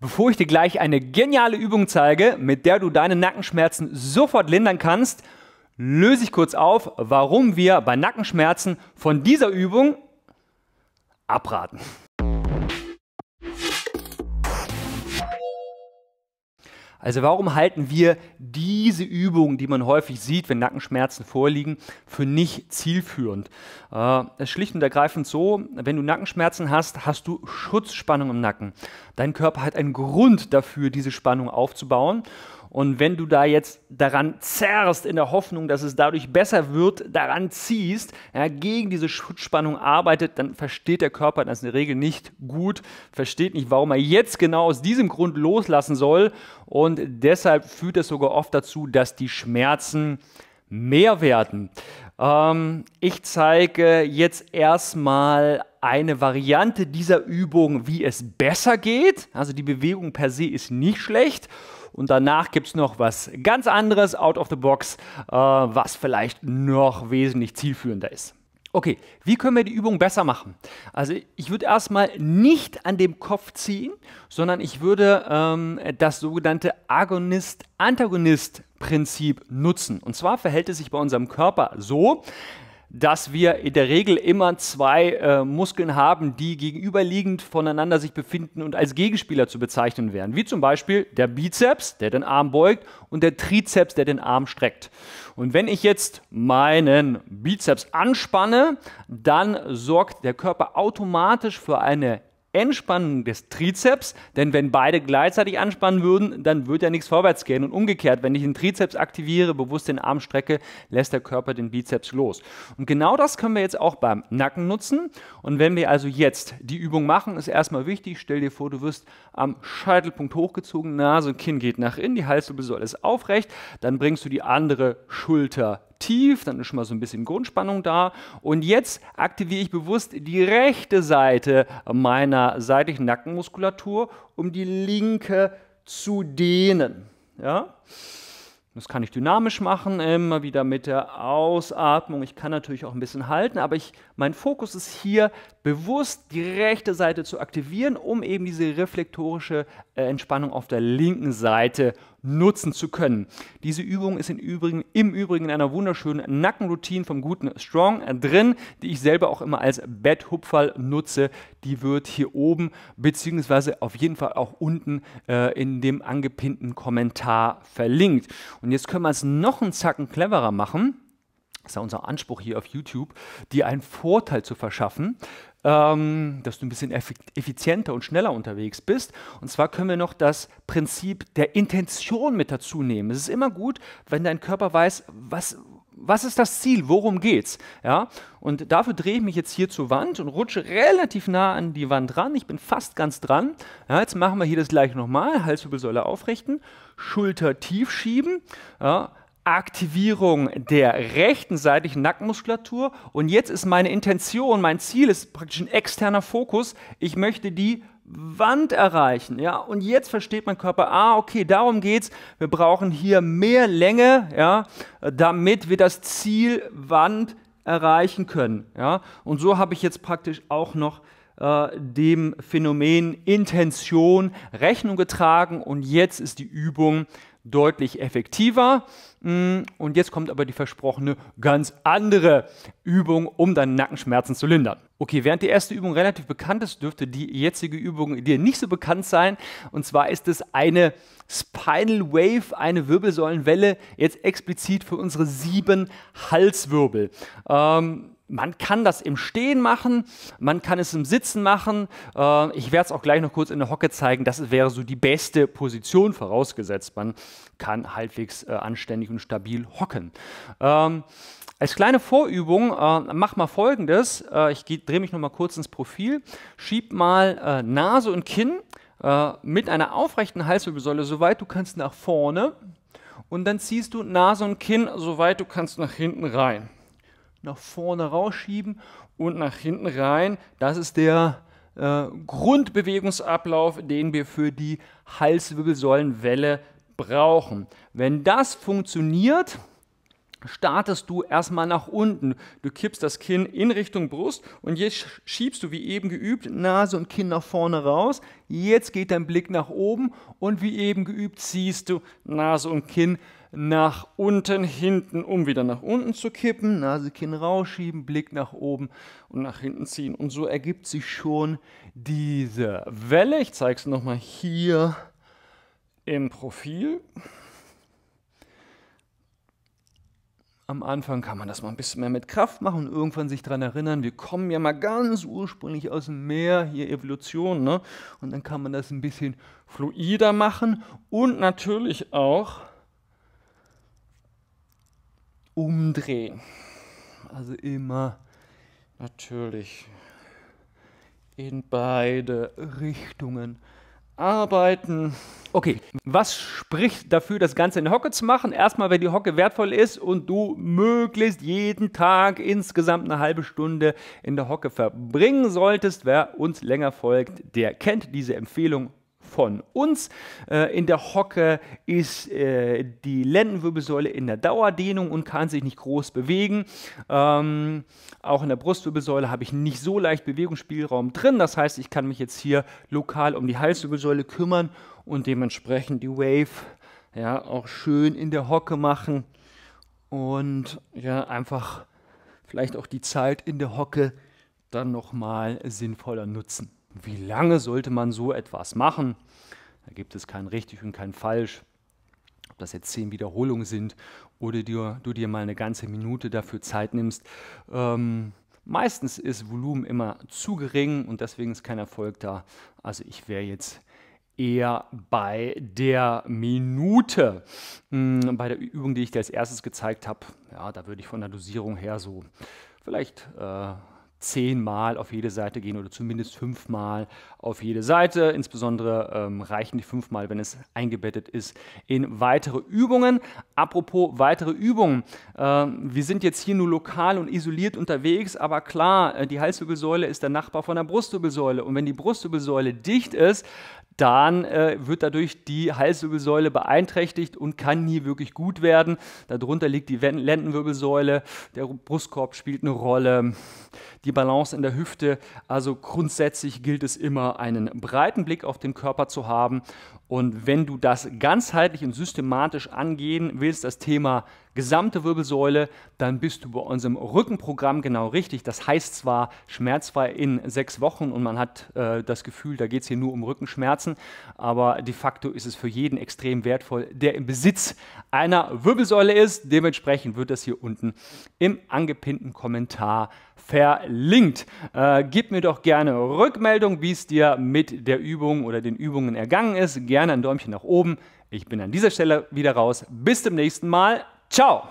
Bevor ich dir gleich eine geniale Übung zeige, mit der du deine Nackenschmerzen sofort lindern kannst, löse ich kurz auf, warum wir bei Nackenschmerzen von dieser Übung abraten. Also warum halten wir diese Übungen, die man häufig sieht, wenn Nackenschmerzen vorliegen, für nicht zielführend? Äh, es ist schlicht und ergreifend so, wenn du Nackenschmerzen hast, hast du Schutzspannung im Nacken. Dein Körper hat einen Grund dafür, diese Spannung aufzubauen. Und wenn du da jetzt daran zerrst in der Hoffnung, dass es dadurch besser wird, daran ziehst, ja, gegen diese Schutzspannung arbeitet, dann versteht der Körper das in der Regel nicht gut, versteht nicht, warum er jetzt genau aus diesem Grund loslassen soll. Und deshalb führt das sogar oft dazu, dass die Schmerzen mehr werden. Ähm, ich zeige jetzt erstmal eine Variante dieser Übung, wie es besser geht. Also die Bewegung per se ist nicht schlecht. Und danach gibt es noch was ganz anderes, out of the box, äh, was vielleicht noch wesentlich zielführender ist. Okay, wie können wir die Übung besser machen? Also ich würde erstmal nicht an dem Kopf ziehen, sondern ich würde ähm, das sogenannte Agonist-Antagonist-Prinzip nutzen. Und zwar verhält es sich bei unserem Körper so, dass wir in der Regel immer zwei äh, Muskeln haben, die gegenüberliegend voneinander sich befinden und als Gegenspieler zu bezeichnen wären. Wie zum Beispiel der Bizeps, der den Arm beugt, und der Trizeps, der den Arm streckt. Und wenn ich jetzt meinen Bizeps anspanne, dann sorgt der Körper automatisch für eine Entspannung des Trizeps, denn wenn beide gleichzeitig anspannen würden, dann würde ja nichts vorwärts gehen und umgekehrt, wenn ich den Trizeps aktiviere, bewusst den Arm strecke, lässt der Körper den Bizeps los. Und genau das können wir jetzt auch beim Nacken nutzen und wenn wir also jetzt die Übung machen, ist erstmal wichtig, stell dir vor, du wirst am Scheitelpunkt hochgezogen, Nase und Kinn geht nach innen, die Halswirbelsäule ist aufrecht, dann bringst du die andere Schulter tief, dann ist schon mal so ein bisschen Grundspannung da. Und jetzt aktiviere ich bewusst die rechte Seite meiner seitlichen Nackenmuskulatur, um die linke zu dehnen. Ja? Das kann ich dynamisch machen, immer wieder mit der Ausatmung. Ich kann natürlich auch ein bisschen halten, aber ich, mein Fokus ist hier bewusst die rechte Seite zu aktivieren, um eben diese reflektorische äh, Entspannung auf der linken Seite nutzen zu können. Diese Übung ist Übrigen, im Übrigen in einer wunderschönen Nackenroutine vom guten Strong drin, die ich selber auch immer als Betthupferl nutze. Die wird hier oben beziehungsweise auf jeden Fall auch unten äh, in dem angepinnten Kommentar verlinkt. Und jetzt können wir es noch einen Zacken cleverer machen. Das ist ja unser Anspruch hier auf YouTube, dir einen Vorteil zu verschaffen ähm, dass du ein bisschen effizienter und schneller unterwegs bist. Und zwar können wir noch das Prinzip der Intention mit dazu nehmen. Es ist immer gut, wenn dein Körper weiß, was, was ist das Ziel, worum geht's? Ja? Und dafür drehe ich mich jetzt hier zur Wand und rutsche relativ nah an die Wand ran. Ich bin fast ganz dran. Ja, jetzt machen wir hier das gleiche nochmal. Halswirbelsäule aufrichten, Schulter tief schieben. Ja, Aktivierung der rechten seitlichen Nackenmuskulatur. Und jetzt ist meine Intention, mein Ziel ist praktisch ein externer Fokus. Ich möchte die Wand erreichen. Ja? Und jetzt versteht mein Körper, ah, okay, darum geht's. Wir brauchen hier mehr Länge, ja, damit wir das Ziel Wand erreichen können. Ja? Und so habe ich jetzt praktisch auch noch äh, dem Phänomen Intention Rechnung getragen. Und jetzt ist die Übung deutlich effektiver. Mm, und jetzt kommt aber die versprochene ganz andere Übung, um deine Nackenschmerzen zu lindern. Okay, während die erste Übung relativ bekannt ist, dürfte die jetzige Übung dir nicht so bekannt sein. Und zwar ist es eine Spinal Wave, eine Wirbelsäulenwelle, jetzt explizit für unsere sieben Halswirbel. Ähm, man kann das im Stehen machen, man kann es im Sitzen machen. Äh, ich werde es auch gleich noch kurz in der Hocke zeigen. Das wäre so die beste Position, vorausgesetzt man kann halbwegs äh, anständig und stabil hocken. Ähm, als kleine Vorübung, äh, mach mal folgendes. Äh, ich drehe mich noch mal kurz ins Profil. Schieb mal äh, Nase und Kinn äh, mit einer aufrechten Halswirbelsäule, soweit du kannst, nach vorne. Und dann ziehst du Nase und Kinn, soweit du kannst, nach hinten rein nach vorne rausschieben und nach hinten rein. Das ist der äh, Grundbewegungsablauf, den wir für die Halswirbelsäulenwelle brauchen. Wenn das funktioniert, startest du erstmal nach unten. Du kippst das Kinn in Richtung Brust und jetzt schiebst du, wie eben geübt, Nase und Kinn nach vorne raus. Jetzt geht dein Blick nach oben und wie eben geübt ziehst du Nase und Kinn nach unten, hinten, um wieder nach unten zu kippen, Nase, Kinn rausschieben, Blick nach oben und nach hinten ziehen. Und so ergibt sich schon diese Welle. Ich zeige es nochmal hier im Profil. Am Anfang kann man das mal ein bisschen mehr mit Kraft machen und irgendwann sich daran erinnern, wir kommen ja mal ganz ursprünglich aus dem Meer, hier Evolution, ne? Und dann kann man das ein bisschen fluider machen und natürlich auch umdrehen. Also immer natürlich in beide Richtungen arbeiten. Okay, was spricht dafür, das Ganze in der Hocke zu machen? Erstmal, wenn die Hocke wertvoll ist und du möglichst jeden Tag insgesamt eine halbe Stunde in der Hocke verbringen solltest. Wer uns länger folgt, der kennt diese Empfehlung von uns. Äh, in der Hocke ist äh, die Lendenwirbelsäule in der Dauerdehnung und kann sich nicht groß bewegen. Ähm, auch in der Brustwirbelsäule habe ich nicht so leicht Bewegungsspielraum drin. Das heißt, ich kann mich jetzt hier lokal um die Halswirbelsäule kümmern und dementsprechend die Wave ja, auch schön in der Hocke machen und ja, einfach vielleicht auch die Zeit in der Hocke dann nochmal sinnvoller nutzen. Wie lange sollte man so etwas machen? Da gibt es kein richtig und kein falsch. Ob das jetzt zehn Wiederholungen sind oder du, du dir mal eine ganze Minute dafür Zeit nimmst. Ähm, meistens ist Volumen immer zu gering und deswegen ist kein Erfolg da. Also ich wäre jetzt eher bei der Minute. Hm, bei der Übung, die ich dir als erstes gezeigt habe, ja, da würde ich von der Dosierung her so vielleicht äh, zehnmal auf jede Seite gehen oder zumindest fünfmal auf jede Seite. Insbesondere ähm, reichen die fünfmal, wenn es eingebettet ist, in weitere Übungen. Apropos weitere Übungen. Ähm, wir sind jetzt hier nur lokal und isoliert unterwegs, aber klar, äh, die Halswirbelsäule ist der Nachbar von der Brustwirbelsäule. Und wenn die Brustwirbelsäule dicht ist, dann äh, wird dadurch die Halswirbelsäule beeinträchtigt und kann nie wirklich gut werden. Darunter liegt die Lendenwirbelsäule, der Brustkorb spielt eine Rolle, die Balance in der Hüfte. Also grundsätzlich gilt es immer, einen breiten Blick auf den Körper zu haben. Und wenn du das ganzheitlich und systematisch angehen willst, das Thema gesamte Wirbelsäule, dann bist du bei unserem Rückenprogramm genau richtig. Das heißt zwar schmerzfrei in sechs Wochen und man hat äh, das Gefühl, da geht es hier nur um Rückenschmerzen, aber de facto ist es für jeden extrem wertvoll, der im Besitz einer Wirbelsäule ist. Dementsprechend wird das hier unten im angepinnten Kommentar verlinkt. Äh, gib mir doch gerne Rückmeldung, wie es dir mit der Übung oder den Übungen ergangen ist. Gerne ein Däumchen nach oben. Ich bin an dieser Stelle wieder raus. Bis zum nächsten Mal. Tchau!